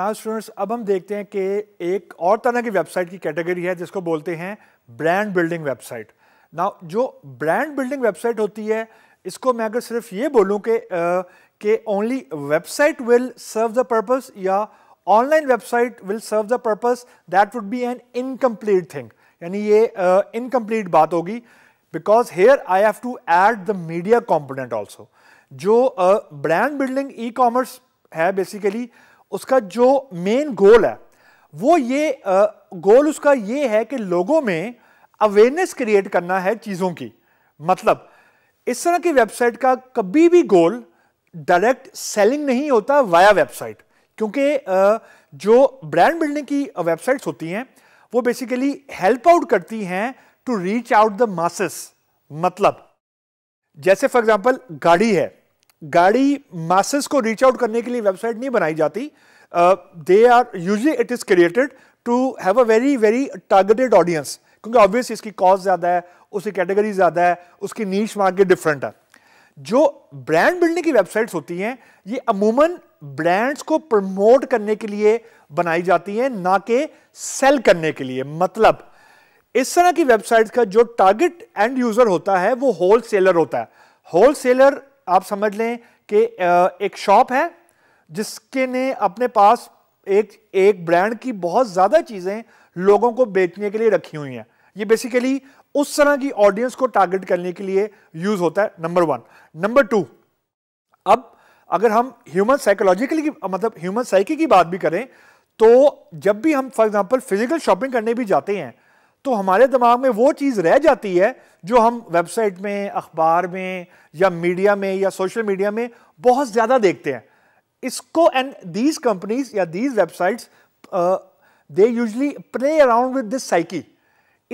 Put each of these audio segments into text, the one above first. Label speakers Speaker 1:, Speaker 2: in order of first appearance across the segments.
Speaker 1: now students अब हम देखते हैं कि एक और तरह की वेबसाइट की कैटेगरी है जिसको बोलते हैं ब्रांड बिल्डिंग वेबसाइट ना जो ब्रांड बिल्डिंग वेबसाइट होती है इसको मैं अगर सिर्फ ये बोलूँ कि कि only website will serve the purpose या online website will serve the purpose that would be an incomplete thing यानी ये इनकम्प्लीट uh, बात होगी because here I have to add the media component also जो ब्रांड बिल्डिंग ई कॉमर्स है basically uh, उसका जो main goal है वो ये गोल उसका ये है कि लोगों में अवेयरनेस क्रिएट करना है चीज़ों की मतलब इस तरह की वेबसाइट का कभी भी गोल डायरेक्ट सेलिंग नहीं होता वाया वेबसाइट क्योंकि जो ब्रांड बिल्डिंग की वेबसाइट्स होती हैं वो बेसिकली हेल्प आउट करती हैं to reach out the masses मतलब जैसे फॉर एग्जांपल गाड़ी है गाड़ी मैसेज को रीच आउट करने के लिए वेबसाइट नहीं बनाई जाती they are usually it is created to have a very very targeted audience क्योंकि ऑब्वियस इसकी कॉस्ट ज़्यादा है उसकी कैटेगरी ज़्यादा है उसकी नीच मार्केट डिफरेंट है जो ब्रांड बिल्डिंग की वेबसाइट्स होती हैं ये अमूमन ब्रांड्स को प्रमोट करने के लिए बनाई जाती हैं ना कि सेल करने के लिए मतलब इस तरह की वेबसाइट्स का जो टारगेट एंड यूजर होता है वो होलसेलर होता है होलसेलर आप समझ लें कि एक शॉप है जिसके ने अपने पास एक एक ब्रांड की बहुत ज़्यादा चीज़ें लोगों को बेचने के लिए रखी हुई हैं ये बेसिकली उस तरह की ऑडियंस को टारगेट करने के लिए यूज़ होता है नंबर वन नंबर टू अब अगर हम ह्यूमन साइकोलॉजिकली की मतलब ह्यूमन साइकी की बात भी करें तो जब भी हम फॉर एग्जांपल फिजिकल शॉपिंग करने भी जाते हैं तो हमारे दिमाग में वो चीज़ रह जाती है जो हम वेबसाइट में अखबार में या मीडिया में या सोशल मीडिया में बहुत ज़्यादा देखते हैं इसको एंड दीज कंपनीज या these websites they usually play around with this psyche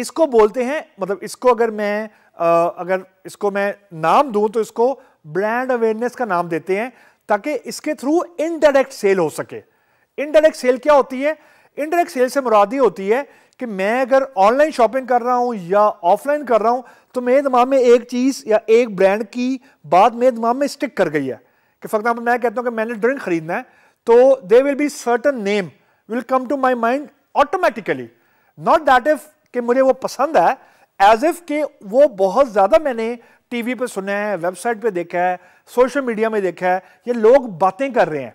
Speaker 1: इसको बोलते हैं मतलब इसको अगर मैं uh, अगर इसको मैं नाम दूँ तो इसको ब्रांड अवेयरनेस का नाम देते हैं ताकि इसके थ्रू इनडायरेक्ट सेल हो सके इनडायरेक्ट सेल क्या होती है इनडायरेक्ट सेल से मुराद ही होती है कि मैं अगर ऑनलाइन शॉपिंग कर रहा हूँ या ऑफलाइन कर रहा हूँ तो मेरे दिमाग में एक चीज़ या एक ब्रांड की बात मेरे दिमाग में स्टिक कर गई है कि फॉर एग्जाम्पल मैं कहता हूँ कि मैंने ड्रिंक खरीदना है तो they will be certain name will come to my mind automatically not that if कि मुझे वो पसंद है एज इफ के वो बहुत ज़्यादा मैंने टी वी पर सुना है वेबसाइट पर देखा है सोशल मीडिया में देखा है ये लोग बातें कर रहे हैं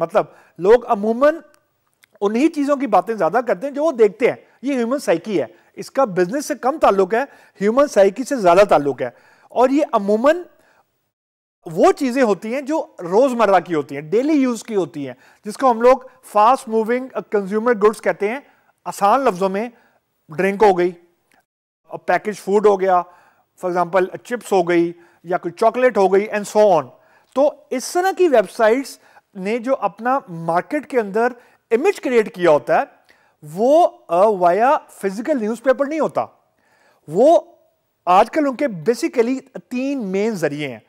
Speaker 1: मतलब लोग अमूमन उन्हीं चीज़ों की बातें ज़्यादा करते हैं जो वो देखते हैं ये ह्यूमन साइकी है इसका बिजनेस से कम ताल्लुक है ह्यूमन साइकी से ज़्यादा ताल्लुक है और ये अमूमन वो चीज़ें होती हैं जो रोज़मर्रा की होती हैं डेली यूज़ की होती हैं जिसको हम लोग फास्ट मूविंग कंज्यूमर गुड्स कहते हैं आसान लफ्ज़ों में ड्रिंक हो गई पैकेज फूड हो गया फॉर एग्जांपल चिप्स हो गई या कोई चॉकलेट हो गई एंड सो ऑन तो इस तरह की वेबसाइट्स ने जो अपना मार्केट के अंदर इमेज क्रिएट किया होता है वो वाया फिजिकल न्यूज़पेपर नहीं होता वो आजकल उनके बेसिकली तीन मेन जरिए हैं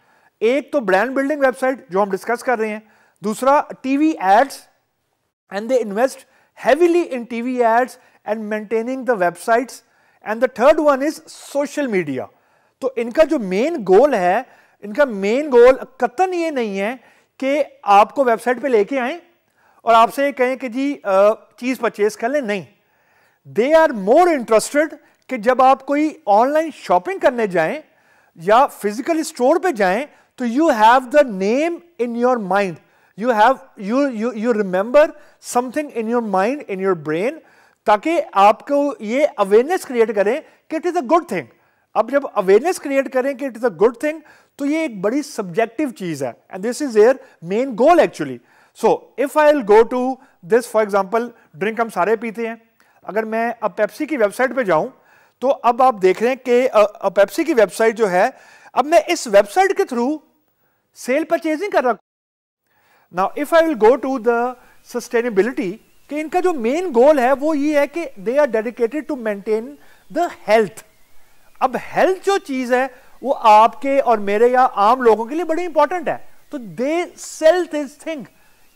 Speaker 1: एक तो ब्रांड बिल्डिंग वेबसाइट जो हम डिस्कस कर रहे हैं दूसरा TV ads and they invest heavily in TV ads and maintaining the websites and the third one is social media तो इनका जो मेन गोल है इनका मेन गोल कतन ये नहीं है कि आपको वेबसाइट पे लेके आए और आपसे कहें कि जी चीज़ परचेज कर लें नहीं दे आर मोर इंटरेस्टेड कि जब आप कोई ऑनलाइन शॉपिंग करने जाएं या फिजिकल स्टोर पे जाएं तो you have the name in your mind you have you you you remember something in your mind in your brain ताकि आपको ये अवेयरनेस क्रिएट करें कि it is a good thing अब जब अवेयरनेस क्रिएट करें कि it is a good thing तो ये एक बड़ी सब्जेक्टिव चीज़ है and this is their main goal actually so if I will go to this for example drink हम सारे पीते हैं अगर मैं अब पेप्सी की वेबसाइट पे जाऊं तो अब आप देख रहे हैं कि पेप्सी की वेबसाइट जो है अब मैं इस वेबसाइट के थ्रू सेल परचेजिंग कर रहा हूं now if I will go to the sustainability कि इनका जो मेन गोल है वो ये है कि they are dedicated to maintain the health अब हेल्थ जो चीज है वो आपके और मेरे या आम लोगों के लिए बड़ी इंपॉर्टेंट है तो दे सेल दिस थिंग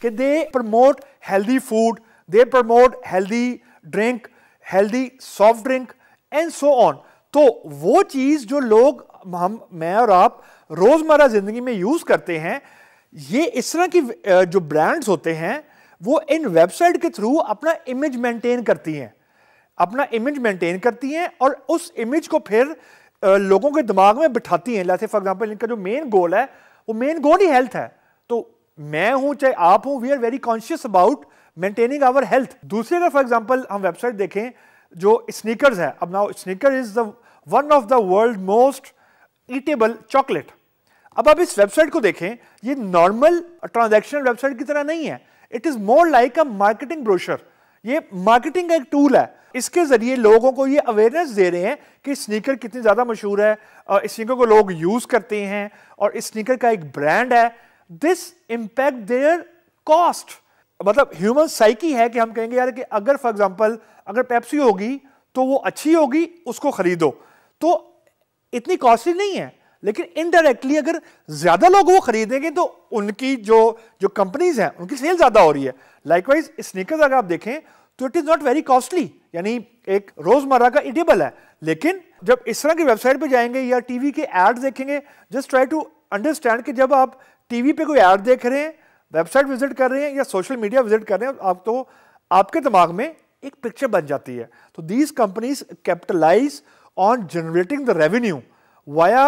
Speaker 1: कि they promote healthy food they promote healthy drink healthy soft drink and so on तो वो चीज़ जो लोग हम मैं और आप रोज़मर्रा ज़िंदगी में यूज़ करते हैं ये इस तरह की जो ब्रांड्स होते हैं वो इन वेबसाइट के थ्रू अपना इमेज मेंटेन करती हैं अपना इमेज मेंटेन करती हैं और उस इमेज को फिर लोगों के दिमाग में बिठाती हैं जैसे फॉर एग्जांपल इनका जो मेन गोल है वो मेन गोल ही हेल्थ है तो मैं हूं चाहे आप हूं we are very conscious about maintaining our health दूसरी अगर फॉर एग्जाम्पल हम वेबसाइट देखें जो स्नीकर्स है अब now sneaker is the one of the world most eatable chocolate अब आप इस वेबसाइट को देखें ये नॉर्मल ट्रांजेक्शन वेबसाइट की तरह नहीं है it is more like a marketing brochure ये मार्केटिंग का एक टूल है इसके जरिए लोगों को ये अवेयरनेस दे रहे हैं कि स्नीकर कितनी ज़्यादा मशहूर है स्नीकर को लोग यूज़ करते हैं और स्नीकर का एक ब्रांड है दिस इम्पैक्ट देयर कॉस्ट मतलब ह्यूमन साइकी है कि हम कहेंगे यार कि अगर फॉर एग्जांपल अगर पेप्सी होगी तो वो अच्छी होगी उसको खरीदो तो इतनी कॉस्टली नहीं है लेकिन इनडायरेक्टली अगर ज्यादा लोग वो खरीदेंगे तो उनकी जो जो कंपनीज हैं उनकी सेल ज्यादा हो रही है लाइकवाइज स्नीकर्स अगर आप देखें तो it is not very costly यानी एक रोजमर्रा का इडेबल है लेकिन जब इस तरह की वेबसाइट पर जाएंगे या टीवी के एड्स देखेंगे जस्ट ट्राई टू अंडरस्टैंड कि जब आप टीवी पे कोई ऐड देख रहे हैं वेबसाइट विजिट कर रहे हैं या सोशल मीडिया विजिट कर रहे हैं आप तो आपके दिमाग में एक पिक्चर बन जाती है तो these companies capitalize on generating the revenue via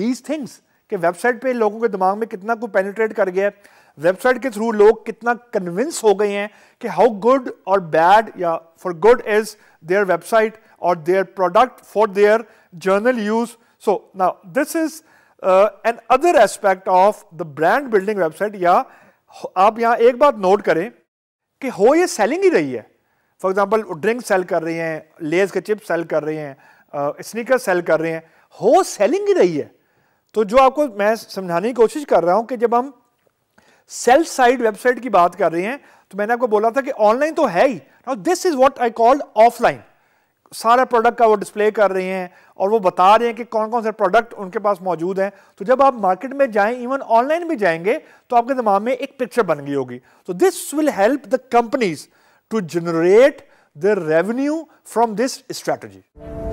Speaker 1: these things कि वेबसाइट पे लोगों के दिमाग में कितना को पेनिट्रेट कर गया है वेबसाइट के थ्रू लोग कितना कन्विंस हो गए हैं कि हाउ गुड और बैड या for good is their website और their product for their general use so ना this is another aspect of the brand building website या आप यहां एक बात नोट करें कि हो ये सेलिंग ही रही है फॉर एग्जाम्पल ड्रिंक सेल कर रही हैं लेज के चिप सेल कर रही हैं स्निकर uh, सेल कर रहे हैं हो सेलिंग ही रही है तो जो आपको मैं समझाने की कोशिश कर रहा हूं कि जब हम सेल्फ साइड वेबसाइट की बात कर रहे हैं तो मैंने आपको बोला था कि ऑनलाइन तो है ही this is what I called offline सारे प्रोडक्ट का वो डिस्प्ले कर रहे हैं और वो बता रहे हैं कि कौन कौन से प्रोडक्ट उनके पास मौजूद हैं तो जब आप मार्केट में जाएं इवन ऑनलाइन भी जाएंगे तो आपके दिमाग में एक पिक्चर बन गई होगी तो this will help the companies to generate the revenue from this strategy